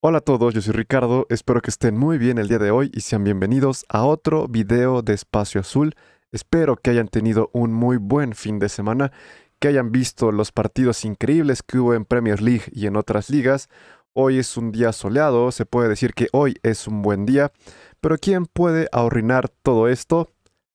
Hola a todos, yo soy Ricardo, espero que estén muy bien el día de hoy y sean bienvenidos a otro video de Espacio Azul. Espero que hayan tenido un muy buen fin de semana, que hayan visto los partidos increíbles que hubo en Premier League y en otras ligas. Hoy es un día soleado, se puede decir que hoy es un buen día, pero ¿quién puede ahorrinar todo esto?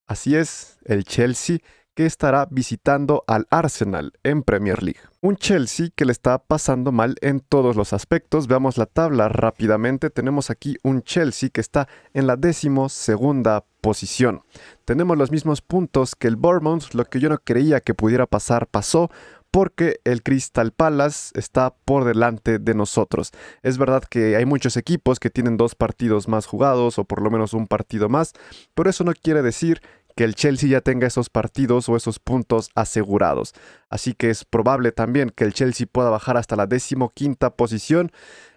Así es, el Chelsea que estará visitando al Arsenal en Premier League. Un Chelsea que le está pasando mal en todos los aspectos. Veamos la tabla rápidamente. Tenemos aquí un Chelsea que está en la décimo segunda posición. Tenemos los mismos puntos que el Bournemouth, lo que yo no creía que pudiera pasar pasó porque el Crystal Palace está por delante de nosotros. Es verdad que hay muchos equipos que tienen dos partidos más jugados o por lo menos un partido más, pero eso no quiere decir que el Chelsea ya tenga esos partidos o esos puntos asegurados. Así que es probable también que el Chelsea pueda bajar hasta la decimoquinta posición.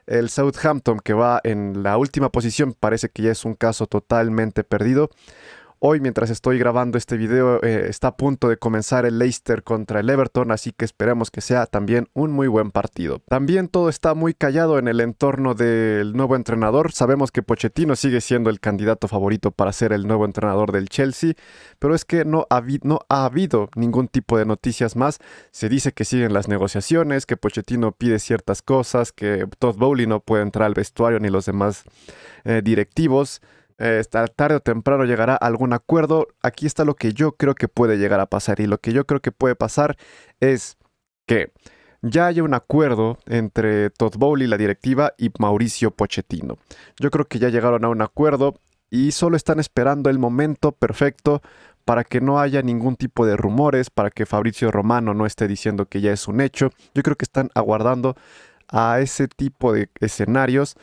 El Southampton que va en la última posición parece que ya es un caso totalmente perdido. Hoy, mientras estoy grabando este video, eh, está a punto de comenzar el Leicester contra el Everton, así que esperemos que sea también un muy buen partido. También todo está muy callado en el entorno del nuevo entrenador. Sabemos que Pochettino sigue siendo el candidato favorito para ser el nuevo entrenador del Chelsea, pero es que no ha, habido ningún tipo de noticias más. Se dice que siguen las negociaciones, que Pochettino pide ciertas cosas, que Todd Bowley no puede entrar al vestuario ni los demás eh, directivos. Eh, tarde o temprano llegará algún acuerdo. Aquí está lo que yo creo que puede llegar a pasar. Y lo que yo creo que puede pasar es que ya haya un acuerdo entre Todd Bowley, la directiva, y Mauricio Pochettino. Yo creo que ya llegaron a un acuerdo y solo están esperando el momento perfecto para que no haya ningún tipo de rumores, para que Fabricio Romano no esté diciendo que ya es un hecho. Yo creo que están aguardando a ese tipo de escenarios.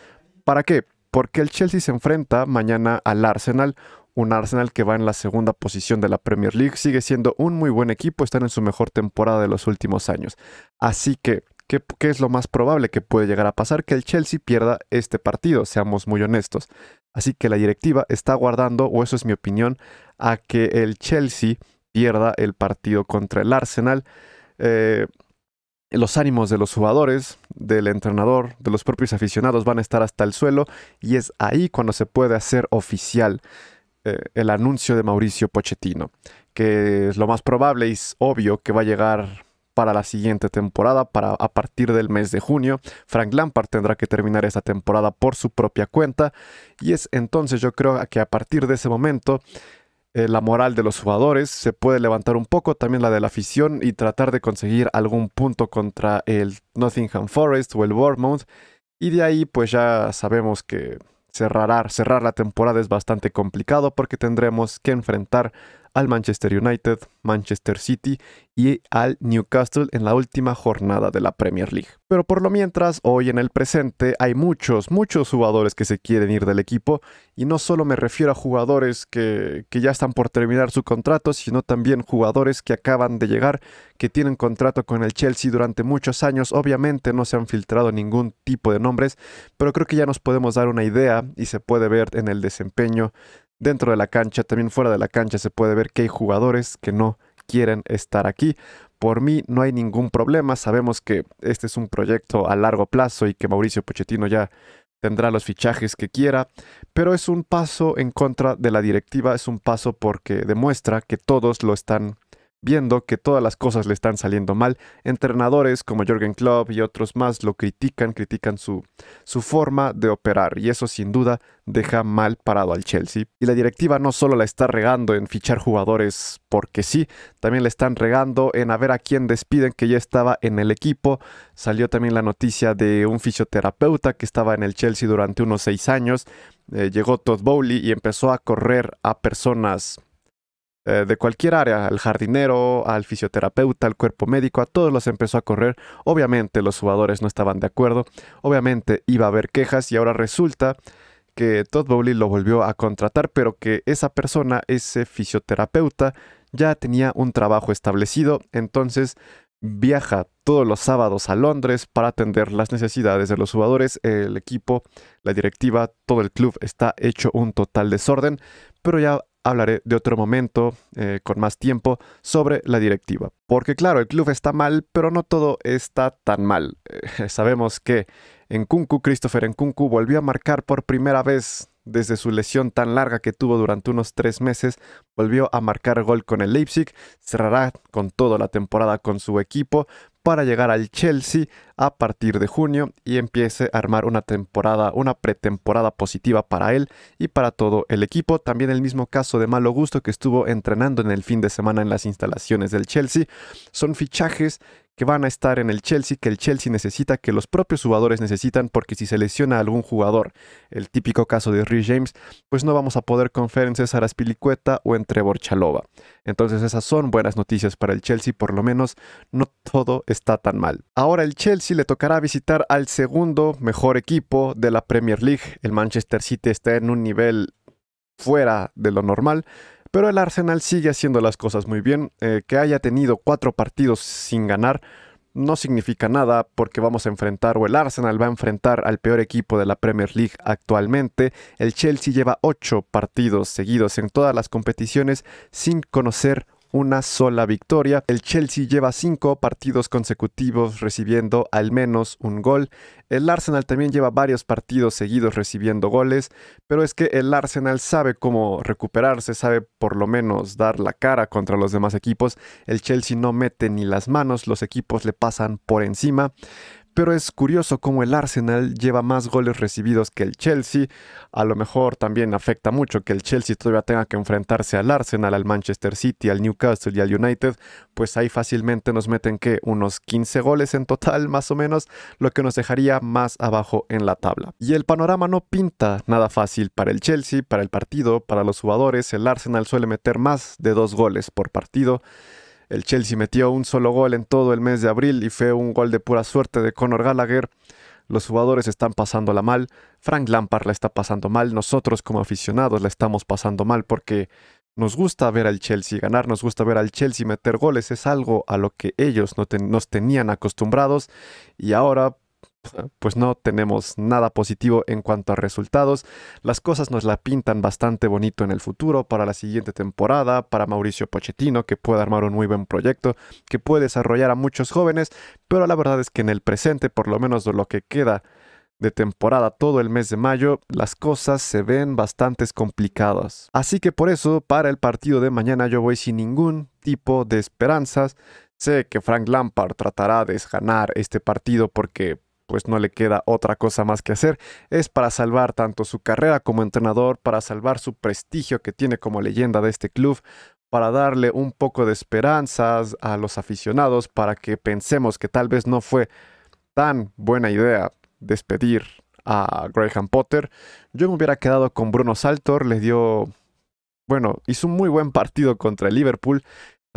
¿Para qué? porque el Chelsea se enfrenta mañana al Arsenal, un Arsenal que va en la segunda posición de la Premier League, sigue siendo un muy buen equipo, están en su mejor temporada de los últimos años. Así que, ¿qué, es lo más probable que puede llegar a pasar? Que el Chelsea pierda este partido, seamos muy honestos. Así que la directiva está guardando, o eso es mi opinión, a que el Chelsea pierda el partido contra el Arsenal. Eh, los ánimos de los jugadores, del entrenador, de los propios aficionados van a estar hasta el suelo y es ahí cuando se puede hacer oficial eh, el anuncio de Mauricio Pochettino, que es lo más probable y es obvio que va a llegar para la siguiente temporada, para a partir del mes de junio. Frank Lampard tendrá que terminar esta temporada por su propia cuenta y es entonces yo creo que a partir de ese momento eh, la moral de los jugadores se puede levantar un poco, también la de la afición y tratar de conseguir algún punto contra el Nottingham Forest o el Bournemouth. Y de ahí pues ya sabemos que cerrar la temporada es bastante complicado porque tendremos que enfrentar al Manchester United, Manchester City y al Newcastle en la última jornada de la Premier League. Pero por lo mientras, hoy en el presente hay muchos, muchos jugadores que se quieren ir del equipo y no solo me refiero a jugadores que, que ya están por terminar su contrato, sino también jugadores que acaban de llegar, que tienen contrato con el Chelsea durante muchos años, obviamente no se han filtrado ningún tipo de nombres, pero creo que ya nos podemos dar una idea y se puede ver en el desempeño dentro de la cancha, también fuera de la cancha se puede ver que hay jugadores que no quieren estar aquí. Por mí no hay ningún problema, sabemos que este es un proyecto a largo plazo y que Mauricio Pochettino ya tendrá los fichajes que quiera, pero es un paso en contra de la directiva, es un paso porque demuestra que todos lo están viendo que todas las cosas le están saliendo mal. Entrenadores como Jürgen Klopp y otros más lo critican, critican su, su forma de operar y eso sin duda deja mal parado al Chelsea. Y la directiva no solo la está regando en fichar jugadores porque sí, también la están regando en a ver a quién despiden que ya estaba en el equipo. Salió también la noticia de un fisioterapeuta que estaba en el Chelsea durante unos seis años. Eh, llegó Todd Bowley y empezó a correr a personas eh, de cualquier área, al jardinero, al fisioterapeuta, al cuerpo médico, a todos los empezó a correr. Obviamente los jugadores no estaban de acuerdo, obviamente iba a haber quejas y ahora resulta que Todd Bowley lo volvió a contratar, pero que esa persona, ese fisioterapeuta, ya tenía un trabajo establecido, entonces viaja todos los sábados a Londres para atender las necesidades de los jugadores, el equipo, la directiva, todo el club está hecho un total desorden, pero ya hablaré de otro momento, eh, con más tiempo, sobre la directiva. Porque claro, el club está mal, pero no todo está tan mal. Eh, sabemos que en Kunku, Christopher en Nkunku, volvió a marcar por primera vez desde su lesión tan larga que tuvo durante unos tres meses, volvió a marcar gol con el Leipzig, cerrará con toda la temporada con su equipo, para llegar al Chelsea a partir de junio y empiece a armar una temporada, una pretemporada positiva para él y para todo el equipo. También el mismo caso de Malo Gusto que estuvo entrenando en el fin de semana en las instalaciones del Chelsea. Son fichajes que van a estar en el Chelsea, que el Chelsea necesita, que los propios jugadores necesitan, porque si se lesiona algún jugador, el típico caso de Rhys James, pues no vamos a poder confiar en César o entre Trevor Entonces esas son buenas noticias para el Chelsea, por lo menos no todo está tan mal. Ahora el Chelsea le tocará visitar al segundo mejor equipo de la Premier League. El Manchester City está en un nivel fuera de lo normal, pero el Arsenal sigue haciendo las cosas muy bien. Eh, que haya tenido cuatro partidos sin ganar no significa nada porque vamos a enfrentar o el Arsenal va a enfrentar al peor equipo de la Premier League actualmente. El Chelsea lleva ocho partidos seguidos en todas las competiciones sin conocer una sola victoria. El Chelsea lleva cinco partidos consecutivos recibiendo al menos un gol. El Arsenal también lleva varios partidos seguidos recibiendo goles, pero es que el Arsenal sabe cómo recuperarse, sabe por lo menos dar la cara contra los demás equipos. El Chelsea no mete ni las manos, los equipos le pasan por encima pero es curioso cómo el Arsenal lleva más goles recibidos que el Chelsea. A lo mejor también afecta mucho que el Chelsea todavía tenga que enfrentarse al Arsenal, al Manchester City, al Newcastle y al United, pues ahí fácilmente nos meten que unos 15 goles en total más o menos, lo que nos dejaría más abajo en la tabla. Y el panorama no pinta nada fácil para el Chelsea, para el partido, para los jugadores. El Arsenal suele meter más de dos goles por partido. El Chelsea metió un solo gol en todo el mes de abril y fue un gol de pura suerte de Conor Gallagher. Los jugadores están pasándola mal, Frank Lampard la está pasando mal, nosotros como aficionados la estamos pasando mal porque nos gusta ver al Chelsea ganar, nos gusta ver al Chelsea meter goles, es algo a lo que ellos nos tenían acostumbrados y ahora pues no tenemos nada positivo en cuanto a resultados. Las cosas nos la pintan bastante bonito en el futuro para la siguiente temporada, para Mauricio Pochettino, que puede armar un muy buen proyecto, que puede desarrollar a muchos jóvenes, pero la verdad es que en el presente, por lo menos de lo que queda de temporada todo el mes de mayo, las cosas se ven bastante complicadas. Así que por eso, para el partido de mañana yo voy sin ningún tipo de esperanzas. Sé que Frank Lampard tratará de ganar este partido porque pues no le queda otra cosa más que hacer, es para salvar tanto su carrera como entrenador, para salvar su prestigio que tiene como leyenda de este club, para darle un poco de esperanzas a los aficionados, para que pensemos que tal vez no fue tan buena idea despedir a Graham Potter. Yo me hubiera quedado con Bruno Saltor, le dio, bueno, hizo un muy buen partido contra el Liverpool.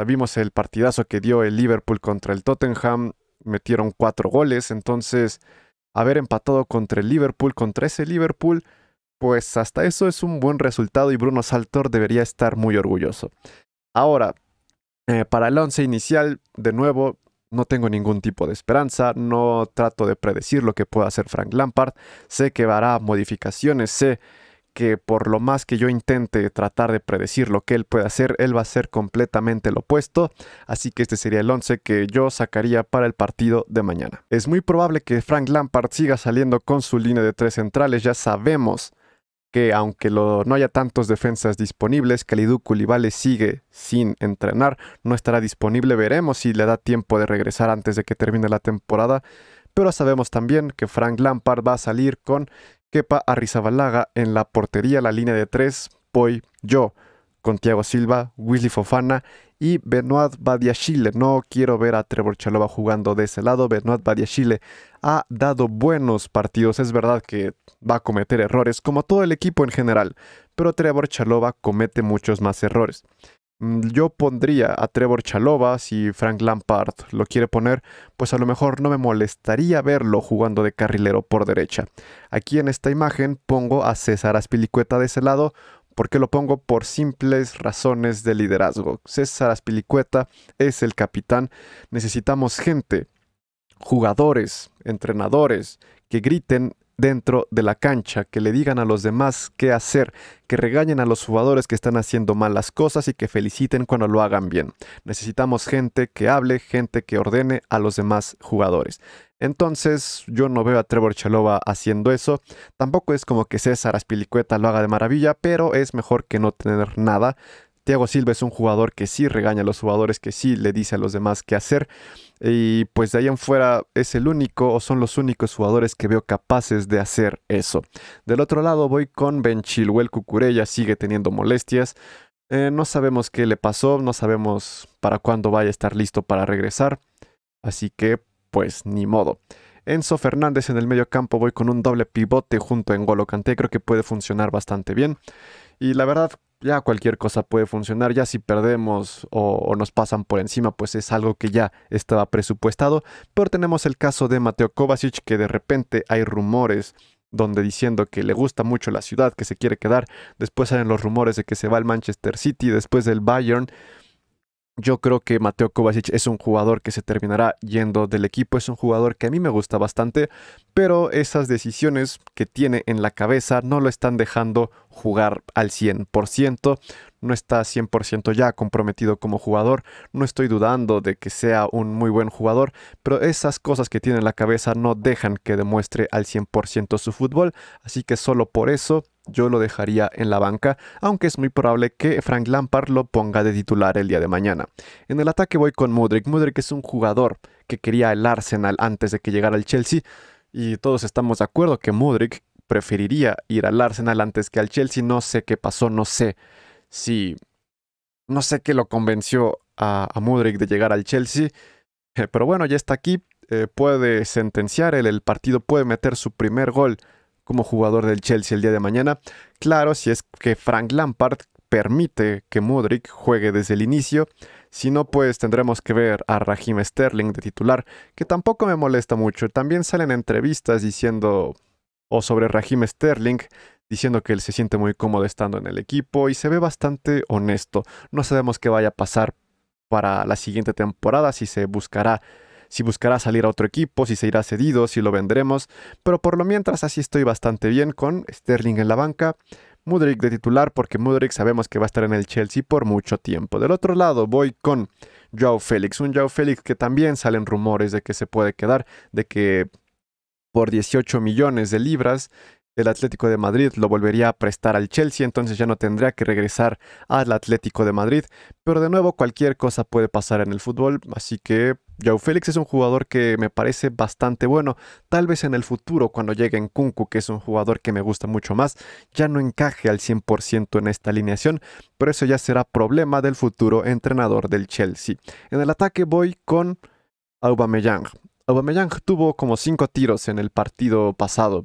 Vimos el partidazo que dio el Liverpool contra el Tottenham metieron cuatro goles. Entonces, haber empatado contra el Liverpool, contra ese Liverpool, pues hasta eso es un buen resultado y Bruno Saltor debería estar muy orgulloso. Ahora, eh, para el once inicial, de nuevo, no tengo ningún tipo de esperanza, no trato de predecir lo que pueda hacer Frank Lampard, sé que hará modificaciones, sé que por lo más que yo intente tratar de predecir lo que él puede hacer, él va a ser completamente lo opuesto, así que este sería el 11 que yo sacaría para el partido de mañana. Es muy probable que Frank Lampard siga saliendo con su línea de tres centrales, ya sabemos que aunque no haya tantos defensas disponibles, Kalidou Koulibaly sigue sin entrenar, no estará disponible, veremos si le da tiempo de regresar antes de que termine la temporada, pero sabemos también que Frank Lampard va a salir con Kepa Arrizabalaga en la portería, la línea de tres, Poi Yo, con Thiago Silva, Willy Fofana y Benoit Badiachile. No quiero ver a Trevor Chalova jugando de ese lado. Benoit Badiachile ha dado buenos partidos. Es verdad que va a cometer errores, como todo el equipo en general, pero Trevor Chalova comete muchos más errores. Mm, yo pondría a Trevor Chalova si Frank Lampard lo quiere poner, pues a lo mejor no me molestaría verlo jugando de carrilero por derecha. Aquí en esta imagen pongo a César Aspilicueta de ese lado, porque lo pongo por simples razones de liderazgo. César Aspilicueta es el capitán, necesitamos gente, jugadores, entrenadores que griten dentro de la cancha, que le digan a los demás qué hacer, que regañen a los jugadores que están haciendo mal las cosas y que feliciten cuando lo hagan bien. Necesitamos gente que hable, gente que ordene a los demás jugadores. Entonces, yo no veo a Trevor Chalova haciendo eso. Tampoco es como que César Aspilicueta lo haga de maravilla, pero es mejor que no tener nada. Tiago Silva es un jugador que sí regaña a los jugadores, que sí le dice a los demás qué hacer. Y pues de ahí en fuera es el único o son los únicos jugadores que veo capaces de hacer eso. Del otro lado voy con Ben Chilwell Cucurella, sigue teniendo molestias. Eh, no sabemos qué le pasó, no sabemos para cuándo vaya a estar listo para regresar. Así que, pues ni modo. Enzo Fernández en el medio campo voy con un doble pivote junto a N'Golo creo que puede funcionar bastante bien. Y la verdad, ya cualquier cosa puede funcionar, ya si perdemos o, nos pasan por encima, pues es algo que ya estaba presupuestado. Pero tenemos el caso de Mateo Kovacic, que de repente hay rumores donde diciendo que le gusta mucho la ciudad, que se quiere quedar. Después salen los rumores de que se va al Manchester City, después del Bayern. Yo creo que Mateo Kovacic es un jugador que se terminará yendo del equipo, es un jugador que a mí me gusta bastante, pero esas decisiones que tiene en la cabeza no lo están dejando jugar al 100%, no está 100% ya comprometido como jugador, no estoy dudando de que sea un muy buen jugador, pero esas cosas que tiene en la cabeza no dejan que demuestre al 100% su fútbol, así que solo por eso yo lo dejaría en la banca, aunque es muy probable que Frank Lampard lo ponga de titular el día de mañana. En el ataque voy con Mudrik. Mudrik es un jugador que quería el Arsenal antes de que llegara al Chelsea. Y todos estamos de acuerdo que Mudrik preferiría ir al Arsenal antes que al Chelsea. No sé qué pasó, no sé si. No sé qué lo convenció a, a de llegar al Chelsea. Eh, pero bueno, ya está aquí. Eh, puede sentenciar el partido, puede meter su primer gol como jugador del Chelsea el día de mañana. Claro, si es que Frank Lampard permite que Modric juegue desde el inicio, si no pues tendremos que ver a Raheem Sterling de titular, que tampoco me molesta mucho. También salen entrevistas diciendo o sobre Raheem Sterling diciendo que él se siente muy cómodo estando en el equipo y se ve bastante honesto. No sabemos qué vaya a pasar para la siguiente temporada si se buscará si buscará salir a otro equipo, si se irá cedido, si lo vendremos, pero por lo mientras así estoy bastante bien con Sterling en la banca, Mudrik de titular porque Mudrick sabemos que va a estar en el Chelsea por mucho tiempo. Del otro lado voy con Joao Félix, un Joao Félix que también salen rumores de que se puede quedar, de que por 18 millones de libras el Atlético de Madrid lo volvería a prestar al Chelsea, entonces ya no tendría que regresar al Atlético de Madrid. Pero de nuevo, cualquier cosa puede pasar en el fútbol, así que Joe Félix es un jugador que me parece bastante bueno. Tal vez en el futuro, cuando llegue en Kunku, que es un jugador que me gusta mucho más, ya no encaje al 100% en esta alineación, pero eso ya será problema del futuro entrenador del Chelsea. En el ataque voy con Aubameyang. Aubameyang tuvo como 5 tiros en el partido pasado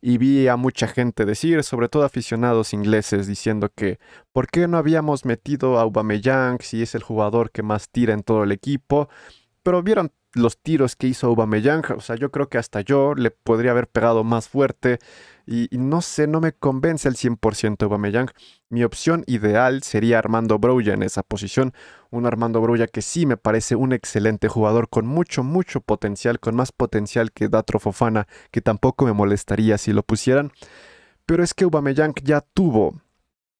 y vi a mucha gente decir, sobre todo aficionados ingleses, diciendo que ¿por qué no habíamos metido a Aubameyang si es el jugador que más tira en todo el equipo? Pero vieron los tiros que hizo Aubameyang, o sea, yo creo que hasta yo le podría haber pegado más fuerte y, no sé, no me convence al 100% Aubameyang. Mi opción ideal sería Armando Broya en esa posición, un Armando Broya que sí me parece un excelente jugador con mucho, mucho potencial, con más potencial que Datrofofana, que tampoco me molestaría si lo pusieran. Pero es que Aubameyang ya tuvo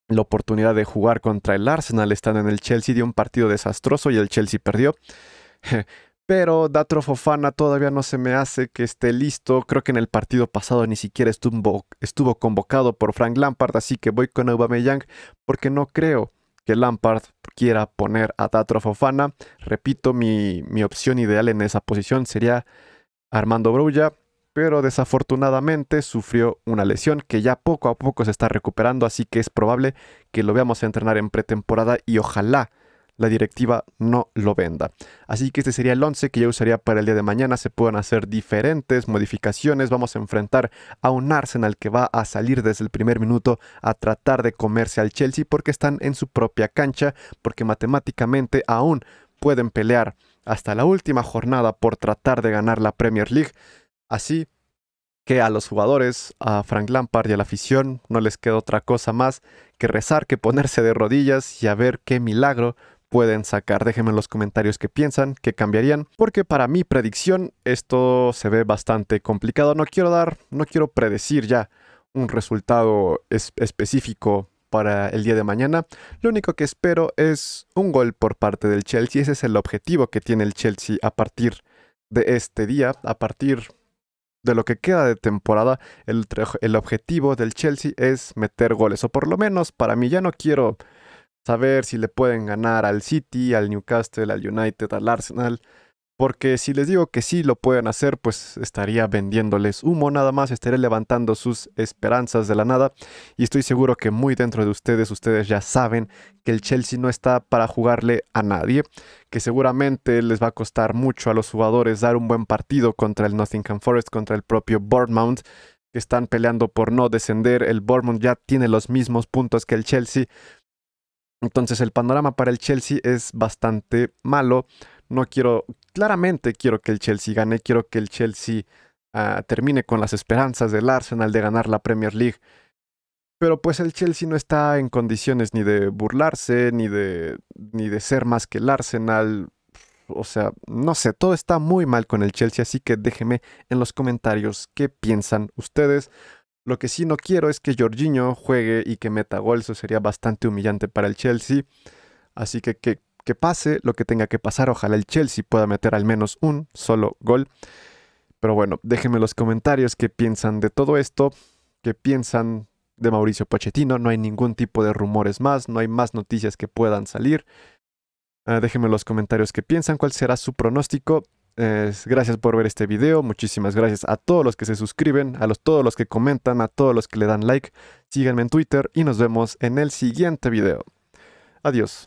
la oportunidad de jugar contra el Arsenal, están en el Chelsea, dio un partido desastroso y el Chelsea perdió. Pero Datro Fofana todavía no se me hace que esté listo. Creo que en el partido pasado ni siquiera estuvo, convocado por Frank Lampard, así que voy con Aubameyang porque no creo que Lampard quiera poner a Datro Fofana. Repito, mi, opción ideal en esa posición sería Armando Brulla, pero desafortunadamente sufrió una lesión que ya poco a poco se está recuperando, así que es probable que lo veamos entrenar en pretemporada y ojalá la directiva no lo venda. Así que este sería el 11 que yo usaría para el día de mañana. Se pueden hacer diferentes modificaciones. Vamos a enfrentar a un Arsenal que va a salir desde el primer minuto a tratar de comerse al Chelsea porque están en su propia cancha, porque matemáticamente aún pueden pelear hasta la última jornada por tratar de ganar la Premier League. Así que a los jugadores, a Frank Lampard y a la afición no les queda otra cosa más que rezar que ponerse de rodillas y a ver qué milagro pueden sacar. Déjenme en los comentarios que piensan, qué cambiarían, porque para mi predicción esto se ve bastante complicado. No quiero dar, no quiero predecir ya un resultado específico para el día de mañana. Lo único que espero es un gol por parte del Chelsea. Ese es el objetivo que tiene el Chelsea a partir de este día, a partir de lo que queda de temporada. El, el objetivo del Chelsea es meter goles, o por lo menos para mí ya no quiero saber si le pueden ganar al City, al Newcastle, al United, al Arsenal. Porque si les digo que sí lo pueden hacer, pues estaría vendiéndoles humo nada más, estaré levantando sus esperanzas de la nada. Y estoy seguro que muy dentro de ustedes, ustedes ya saben que el Chelsea no está para jugarle a nadie, que seguramente les va a costar mucho a los jugadores dar un buen partido contra el Nottingham Forest, contra el propio Bournemouth, que están peleando por no descender. El Bournemouth ya tiene los mismos puntos que el Chelsea, entonces el panorama para el Chelsea es bastante malo. No quiero, claramente quiero que el Chelsea gane, quiero que el Chelsea ah, termine con las esperanzas del Arsenal de ganar la Premier League. Pero pues el Chelsea no está en condiciones ni de burlarse, ni de, ni de ser más que el Arsenal. O sea, no sé, todo está muy mal con el Chelsea, así que déjenme en los comentarios qué piensan ustedes. Lo que sí no quiero es que Jorginho juegue y que meta gol, eso sería bastante humillante para el Chelsea. Así que, que pase lo que tenga que pasar, ojalá el Chelsea pueda meter al menos un solo gol. Pero bueno, déjenme los comentarios qué piensan de todo esto, qué piensan de Mauricio Pochettino, no hay ningún tipo de rumores más, no hay más noticias que puedan salir. Ah, déjenme los comentarios que piensan, cuál será su pronóstico gracias por ver este video. Muchísimas gracias a todos los que se suscriben, a todos los que comentan, a todos los que le dan like. Síganme en Twitter y nos vemos en el siguiente video. Adiós.